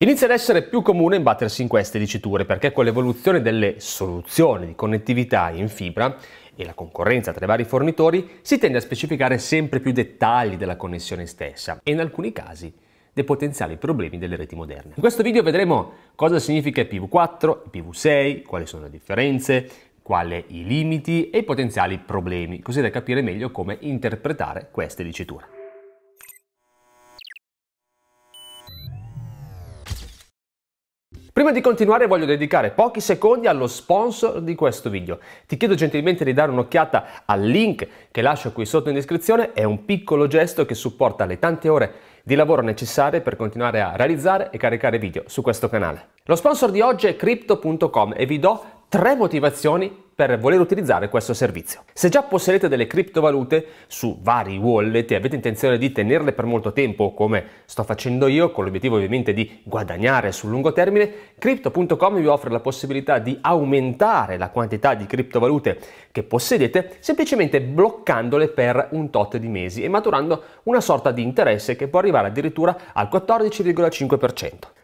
Inizia ad essere più comune imbattersi in queste diciture perché con l'evoluzione delle soluzioni di connettività in fibra e la concorrenza tra i vari fornitori si tende a specificare sempre più dettagli della connessione stessa e in alcuni casi dei potenziali problemi delle reti moderne. In questo video vedremo cosa significa IPv4, IPv6, quali sono le differenze, quali i limiti e i potenziali problemi, così da capire meglio come interpretare queste diciture. Prima di continuare voglio dedicare pochi secondi allo sponsor di questo video. Ti chiedo gentilmente di dare un'occhiata al link che lascio qui sotto in descrizione, è un piccolo gesto che supporta le tante ore di lavoro necessarie per continuare a realizzare e caricare video su questo canale. Lo sponsor di oggi è Crypto.com e vi do tre motivazioni per voler utilizzare questo servizio. Se già possedete delle criptovalute su vari wallet e avete intenzione di tenerle per molto tempo, come sto facendo io, con l'obiettivo ovviamente di guadagnare sul lungo termine, crypto.com vi offre la possibilità di aumentare la quantità di criptovalute che possedete semplicemente bloccandole per un tot di mesi e maturando una sorta di interesse che può arrivare addirittura al 14,5%.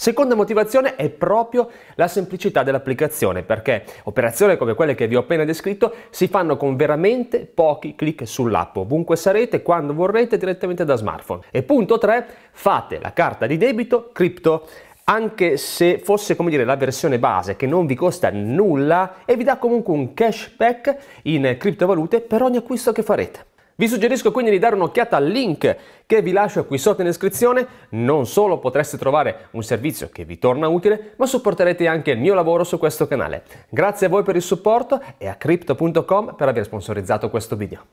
Seconda motivazione è proprio la semplicità dell'applicazione, perché operazioni come quelle che vi ho appena descritto si fanno con veramente pochi clic sull'app, ovunque sarete, quando vorrete, direttamente da smartphone. E punto 3, fate la carta di debito cripto anche se fosse come dire la versione base che non vi costa nulla e vi dà comunque un cashback in criptovalute per ogni acquisto che farete. Vi suggerisco quindi di dare un'occhiata al link che vi lascio qui sotto in descrizione, non solo potreste trovare un servizio che vi torna utile, ma supporterete anche il mio lavoro su questo canale. Grazie a voi per il supporto e a crypto.com per aver sponsorizzato questo video.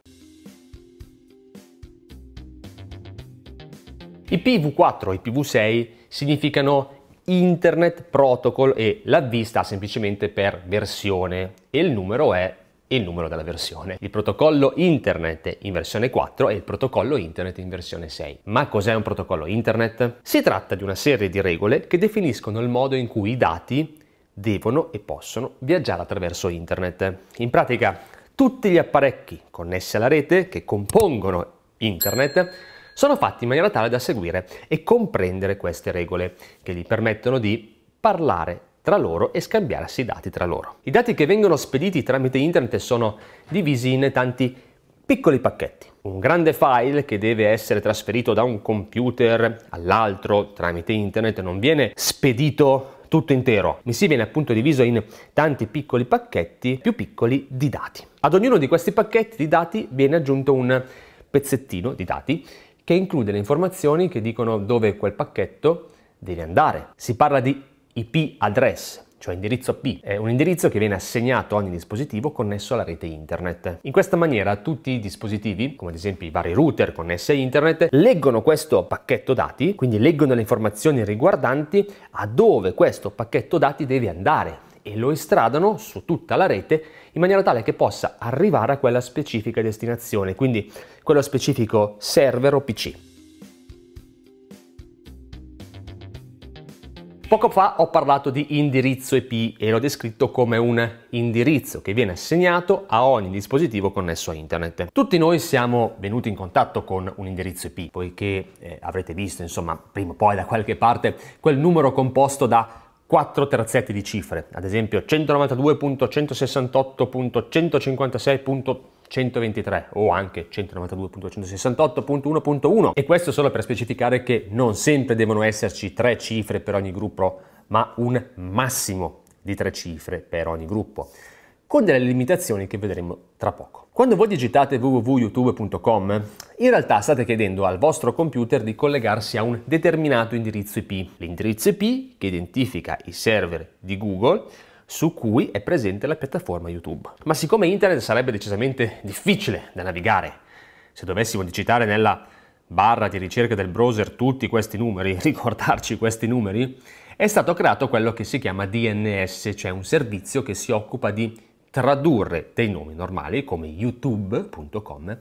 I PV4 e i PV6 significano Internet Protocol e la V sta semplicemente per versione e il numero è il numero della versione. Il protocollo internet in versione 4 e il protocollo internet in versione 6. Ma cos'è un protocollo internet? Si tratta di una serie di regole che definiscono il modo in cui i dati devono e possono viaggiare attraverso internet. In pratica, tutti gli apparecchi connessi alla rete che compongono internet sono fatti in maniera tale da seguire e comprendere queste regole che gli permettono di parlare tra loro e scambiarsi i dati tra loro. I dati che vengono spediti tramite internet sono divisi in tanti piccoli pacchetti. Un grande file che deve essere trasferito da un computer all'altro tramite internet non viene spedito tutto intero, mi si viene appunto diviso in tanti piccoli pacchetti più piccoli di dati. Ad ognuno di questi pacchetti di dati viene aggiunto un pezzettino di dati che include le informazioni che dicono dove quel pacchetto deve andare. Si parla di IP address, cioè indirizzo IP, è un indirizzo che viene assegnato a ogni dispositivo connesso alla rete internet. In questa maniera tutti i dispositivi, come ad esempio i vari router connessi a internet, leggono questo pacchetto dati, quindi leggono le informazioni riguardanti a dove questo pacchetto dati deve andare e lo estradano su tutta la rete in maniera tale che possa arrivare a quella specifica destinazione, quindi quello specifico server o PC. Poco fa ho parlato di indirizzo IP e l'ho descritto come un indirizzo che viene assegnato a ogni dispositivo connesso a internet. Tutti noi siamo venuti in contatto con un indirizzo IP, poiché eh, avrete visto, insomma, prima o poi da qualche parte quel numero composto da quattro terzetti di cifre, ad esempio 192.168.156. 123 o anche 192.168.1.1 e questo solo per specificare che non sempre devono esserci tre cifre per ogni gruppo, ma un massimo di tre cifre per ogni gruppo, con delle limitazioni che vedremo tra poco. Quando voi digitate www.youtube.com, in realtà state chiedendo al vostro computer di collegarsi a un determinato indirizzo IP, l'indirizzo IP che identifica i server di Google su cui è presente la piattaforma YouTube. Ma siccome internet sarebbe decisamente difficile da navigare, se dovessimo digitare nella barra di ricerca del browser tutti questi numeri, ricordarci questi numeri, è stato creato quello che si chiama DNS, cioè un servizio che si occupa di tradurre dei nomi normali come youtube.com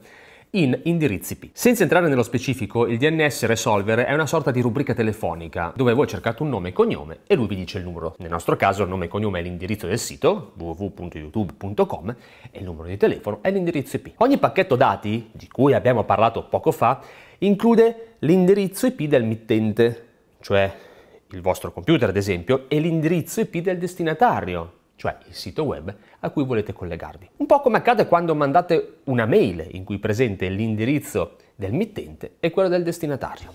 in indirizzi IP. Senza entrare nello specifico, il DNS Resolver è una sorta di rubrica telefonica dove voi cercate un nome e cognome e lui vi dice il numero. Nel nostro caso il nome e cognome è l'indirizzo del sito www.youtube.com e il numero di telefono è l'indirizzo IP. Ogni pacchetto dati, di cui abbiamo parlato poco fa, include l'indirizzo IP del mittente, cioè il vostro computer ad esempio, e l'indirizzo IP del destinatario, cioè il sito web a cui volete collegarvi. Un po' come accade quando mandate una mail in cui presente l'indirizzo del mittente e quello del destinatario.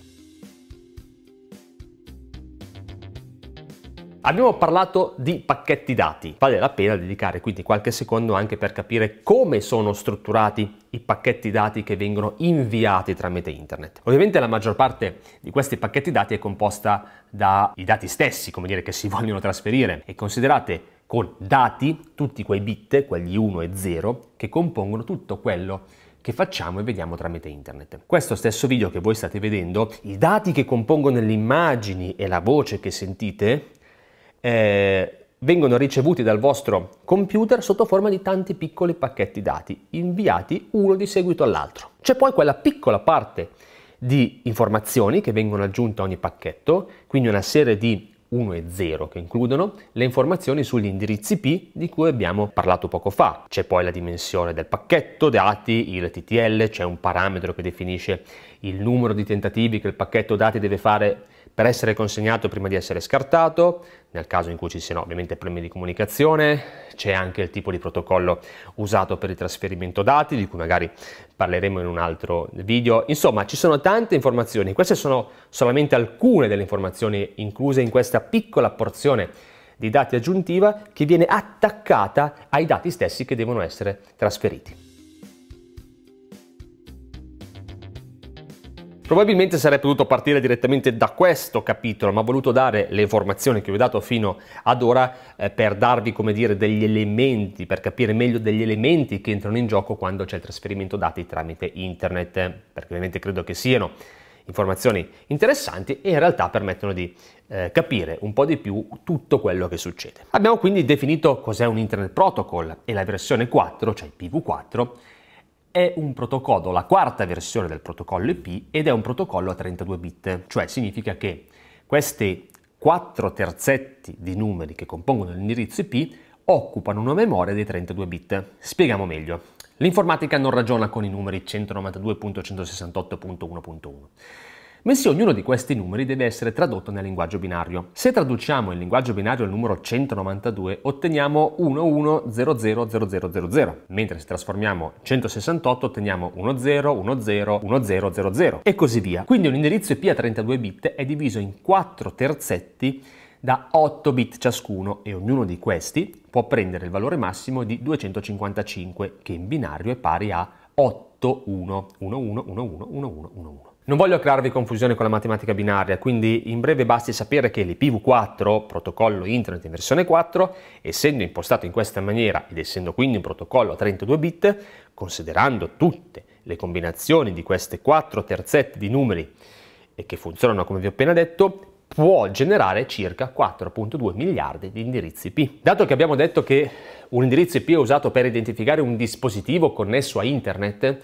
Abbiamo parlato di pacchetti dati, vale la pena dedicare quindi qualche secondo anche per capire come sono strutturati i pacchetti dati che vengono inviati tramite internet. Ovviamente la maggior parte di questi pacchetti dati è composta dai dati stessi, come dire, che si vogliono trasferire e considerate con dati tutti quei bit, quelli 1 e 0, che compongono tutto quello che facciamo e vediamo tramite internet. Questo stesso video che voi state vedendo, i dati che compongono le immagini e la voce che sentite, eh, vengono ricevuti dal vostro computer sotto forma di tanti piccoli pacchetti dati, inviati uno di seguito all'altro. C'è poi quella piccola parte di informazioni che vengono aggiunte a ogni pacchetto, quindi una serie di 1 e 0 che includono le informazioni sugli indirizzi P di cui abbiamo parlato poco fa. C'è poi la dimensione del pacchetto dati, il TTL, c'è un parametro che definisce il numero di tentativi che il pacchetto dati deve fare per essere consegnato prima di essere scartato, nel caso in cui ci siano ovviamente problemi di comunicazione, c'è anche il tipo di protocollo usato per il trasferimento dati, di cui magari parleremo in un altro video. Insomma, ci sono tante informazioni, queste sono solamente alcune delle informazioni incluse in questa piccola porzione di dati aggiuntiva che viene attaccata ai dati stessi che devono essere trasferiti. Probabilmente sarebbe potuto partire direttamente da questo capitolo, ma ho voluto dare le informazioni che vi ho dato fino ad ora eh, per darvi, come dire, degli elementi, per capire meglio degli elementi che entrano in gioco quando c'è il trasferimento dati tramite internet, perché ovviamente credo che siano informazioni interessanti e in realtà permettono di eh, capire un po' di più tutto quello che succede. Abbiamo quindi definito cos'è un Internet Protocol e la versione 4, cioè il PV4, è un protocollo, la quarta versione del protocollo IP ed è un protocollo a 32 bit, cioè significa che questi quattro terzetti di numeri che compongono l'indirizzo IP occupano una memoria di 32 bit. Spieghiamo meglio. L'informatica non ragiona con i numeri 192.168.1.1 bensì ognuno di questi numeri deve essere tradotto nel linguaggio binario. Se traduciamo in linguaggio binario il numero 192 otteniamo 11000000, mentre se trasformiamo 168 otteniamo 10101000 e così via. Quindi un indirizzo IP a 32 bit è diviso in 4 terzetti da 8 bit ciascuno e ognuno di questi può prendere il valore massimo di 255 che in binario è pari a 8111111111. Non voglio crearvi confusione con la matematica binaria, quindi in breve basti sapere che l'IPv4, protocollo internet in versione 4, essendo impostato in questa maniera ed essendo quindi un protocollo a 32 bit, considerando tutte le combinazioni di queste 4 terzette di numeri e che funzionano come vi ho appena detto, può generare circa 4.2 miliardi di indirizzi IP. Dato che abbiamo detto che un indirizzo IP è usato per identificare un dispositivo connesso a internet,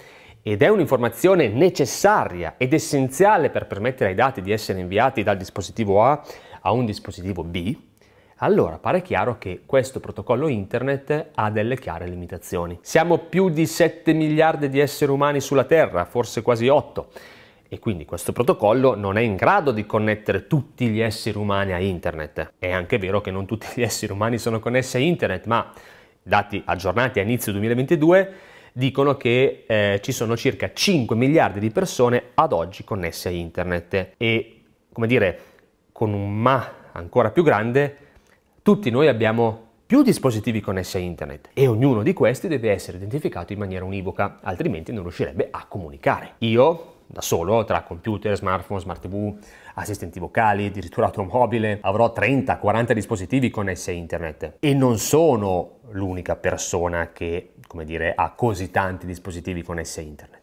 ed è un'informazione necessaria ed essenziale per permettere ai dati di essere inviati dal dispositivo A a un dispositivo B, allora pare chiaro che questo protocollo internet ha delle chiare limitazioni. Siamo più di 7 miliardi di esseri umani sulla Terra, forse quasi 8, e quindi questo protocollo non è in grado di connettere tutti gli esseri umani a internet. È anche vero che non tutti gli esseri umani sono connessi a internet, ma dati aggiornati a inizio 2022 dicono che eh, ci sono circa 5 miliardi di persone ad oggi connesse a internet e, come dire, con un ma ancora più grande, tutti noi abbiamo più dispositivi connessi a internet e ognuno di questi deve essere identificato in maniera univoca, altrimenti non riuscirebbe a comunicare. Io, da solo, tra computer, smartphone, smart TV, assistenti vocali, addirittura automobile, avrò 30-40 dispositivi connessi a internet e non sono l'unica persona che, come dire, ha così tanti dispositivi connessi a internet.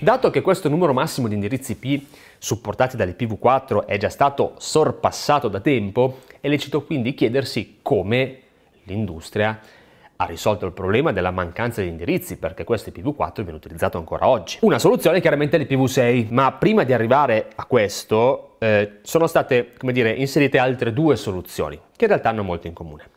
Dato che questo numero massimo di indirizzi IP supportati dall'IPv4 è già stato sorpassato da tempo, è lecito quindi chiedersi come l'industria ha risolto il problema della mancanza di indirizzi, perché questo IPv4 viene utilizzato ancora oggi. Una soluzione è chiaramente l'IPv6, ma prima di arrivare a questo eh, sono state, come dire, inserite altre due soluzioni, che in realtà hanno molto in comune.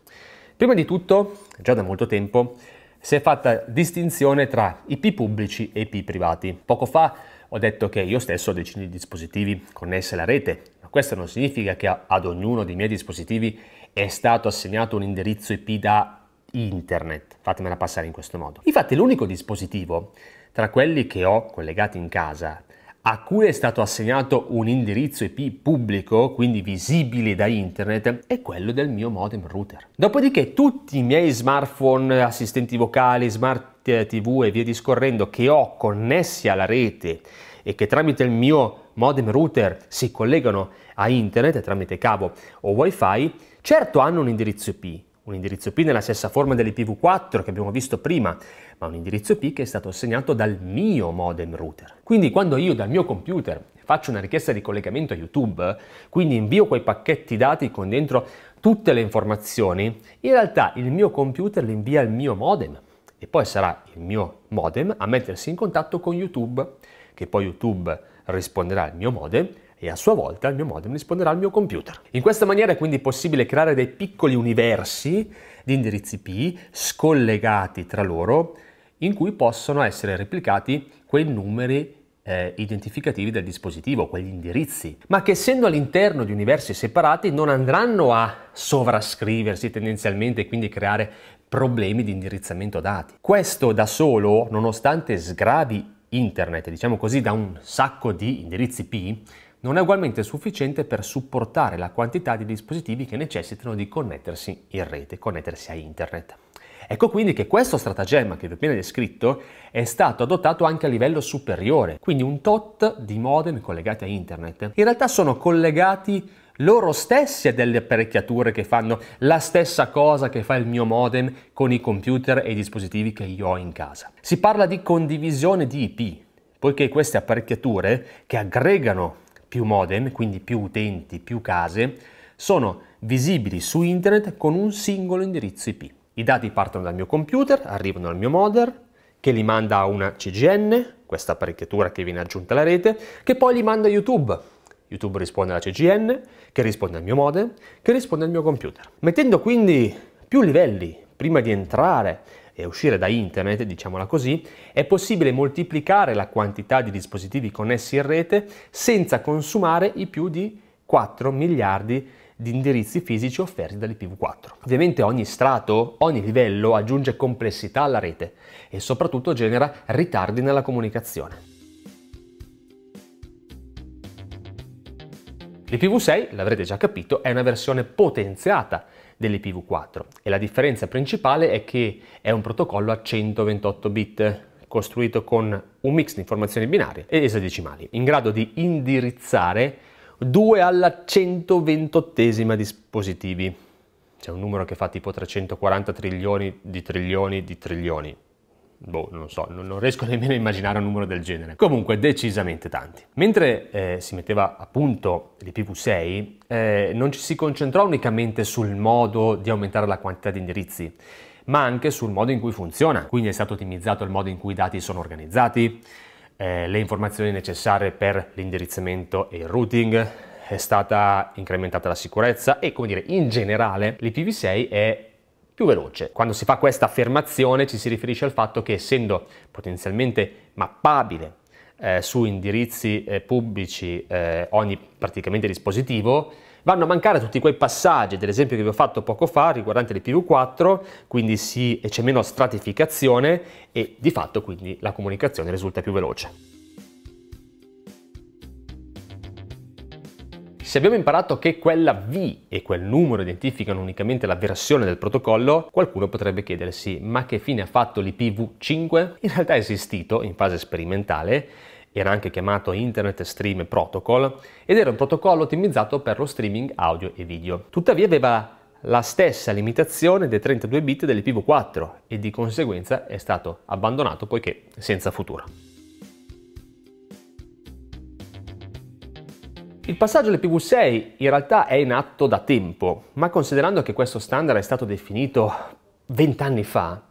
Prima di tutto, già da molto tempo, si è fatta distinzione tra IP pubblici e IP privati. Poco fa ho detto che io stesso ho decine di dispositivi connessi alla rete, ma questo non significa che ad ognuno dei miei dispositivi è stato assegnato un indirizzo IP da internet, fatemela passare in questo modo. Infatti l'unico dispositivo tra quelli che ho collegati in casa a cui è stato assegnato un indirizzo IP pubblico, quindi visibile da internet, è quello del mio modem router. Dopodiché tutti i miei smartphone, assistenti vocali, smart TV e via discorrendo che ho connessi alla rete e che tramite il mio modem router si collegano a internet tramite cavo o wifi, certo hanno un indirizzo IP, un indirizzo P nella stessa forma dell'IPv4 che abbiamo visto prima, ma un indirizzo P che è stato assegnato dal mio modem router. Quindi quando io dal mio computer faccio una richiesta di collegamento a YouTube, quindi invio quei pacchetti dati con dentro tutte le informazioni, in realtà il mio computer li invia al mio modem e poi sarà il mio modem a mettersi in contatto con YouTube, che poi YouTube risponderà al mio modem e a sua volta il mio modem risponderà al mio computer. In questa maniera è quindi possibile creare dei piccoli universi di indirizzi IP scollegati tra loro in cui possono essere replicati quei numeri eh, identificativi del dispositivo, quegli indirizzi, ma che essendo all'interno di universi separati non andranno a sovrascriversi tendenzialmente e quindi creare problemi di indirizzamento dati. Questo da solo, nonostante sgravi internet, diciamo così, da un sacco di indirizzi P, non è ugualmente sufficiente per supportare la quantità di dispositivi che necessitano di connettersi in rete, connettersi a internet. Ecco quindi che questo stratagemma che vi ho appena descritto è stato adottato anche a livello superiore, quindi un tot di modem collegati a internet. In realtà sono collegati loro stessi a delle apparecchiature che fanno la stessa cosa che fa il mio modem con i computer e i dispositivi che io ho in casa. Si parla di condivisione di IP, poiché queste apparecchiature che aggregano più modem, quindi più utenti, più case, sono visibili su internet con un singolo indirizzo IP. I dati partono dal mio computer, arrivano al mio modem, che li manda a una CGN, questa apparecchiatura che viene aggiunta alla rete, che poi li manda a YouTube. YouTube risponde alla CGN, che risponde al mio modem, che risponde al mio computer. Mettendo quindi più livelli prima di entrare e uscire da internet, diciamola così, è possibile moltiplicare la quantità di dispositivi connessi in rete senza consumare i più di 4 miliardi di indirizzi fisici offerti dall'IPv4. Ovviamente ogni strato, ogni livello aggiunge complessità alla rete e soprattutto genera ritardi nella comunicazione. L'IPv6, l'avrete già capito, è una versione potenziata dell'IPv4 e la differenza principale è che è un protocollo a 128 bit costruito con un mix di informazioni binarie e esadecimali, in grado di indirizzare 2 alla 128 esima dispositivi. C'è un numero che fa tipo 340 trilioni di trilioni di trilioni, Boh, non lo so, non, non, riesco nemmeno a immaginare un numero del genere. Comunque, decisamente tanti. Mentre eh, si metteva a punto l'IPv6, eh, non ci si concentrò unicamente sul modo di aumentare la quantità di indirizzi, ma anche sul modo in cui funziona. Quindi è stato ottimizzato il modo in cui i dati sono organizzati, eh, le informazioni necessarie per l'indirizzamento e il routing, è stata incrementata la sicurezza e come dire in generale l'IPv6 è più veloce. Quando si fa questa affermazione ci si riferisce al fatto che essendo potenzialmente mappabile eh, su indirizzi eh, pubblici eh, ogni praticamente dispositivo, vanno a mancare tutti quei passaggi dell'esempio che vi ho fatto poco fa riguardante le PV4, quindi c'è meno stratificazione e di fatto quindi la comunicazione risulta più veloce. Se abbiamo imparato che quella V e quel numero identificano unicamente la versione del protocollo, qualcuno potrebbe chiedersi ma che fine ha fatto l'IPv5? In realtà è esistito in fase sperimentale era anche chiamato Internet Stream Protocol ed era un protocollo ottimizzato per lo streaming audio e video. Tuttavia aveva la stessa limitazione dei 32 bit dell'IPv4 e di conseguenza è stato abbandonato poiché senza futuro. Il passaggio alle PV6 in realtà è in atto da tempo, ma considerando che questo standard è stato definito vent'anni fa,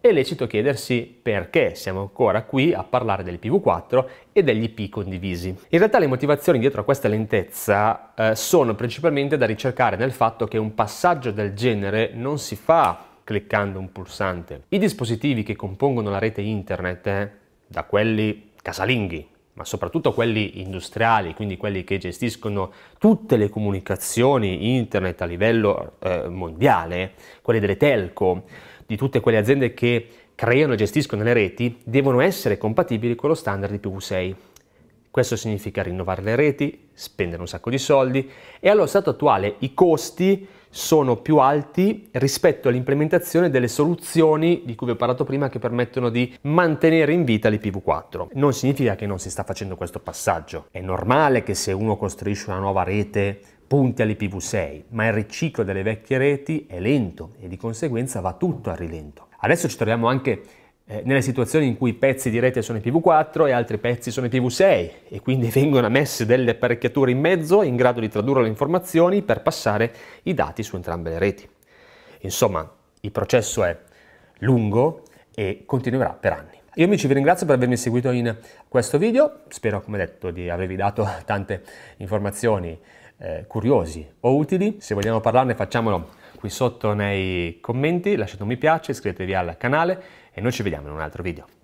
è lecito chiedersi perché siamo ancora qui a parlare del PV4 e degli IP condivisi. In realtà le motivazioni dietro a questa lentezza eh, sono principalmente da ricercare nel fatto che un passaggio del genere non si fa cliccando un pulsante. I dispositivi che compongono la rete internet, eh, da quelli casalinghi ma soprattutto quelli industriali, quindi quelli che gestiscono tutte le comunicazioni internet a livello eh, mondiale, quelli delle telco, di tutte quelle aziende che creano e gestiscono le reti, devono essere compatibili con lo standard IPv6. Questo significa rinnovare le reti, spendere un sacco di soldi e allo stato attuale i costi sono più alti rispetto all'implementazione delle soluzioni di cui vi ho parlato prima che permettono di mantenere in vita l'IPv4. Non significa che non si sta facendo questo passaggio. È normale che se uno costruisce una nuova rete punti all'IPv6, ma il riciclo delle vecchie reti è lento e di conseguenza va tutto a rilento. Adesso ci troviamo anche eh, nelle situazioni in cui pezzi di rete sono IPv4 e altri pezzi sono IPv6 e quindi vengono messe delle apparecchiature in mezzo in grado di tradurre le informazioni per passare i dati su entrambe le reti. Insomma, il processo è lungo e continuerà per anni. Io amici vi ringrazio per avermi seguito in questo video, spero come detto di avervi dato tante informazioni eh, curiosi o utili, se vogliamo parlarne facciamolo qui sotto nei commenti, lasciate un mi piace, iscrivetevi al canale e noi ci vediamo in un altro video.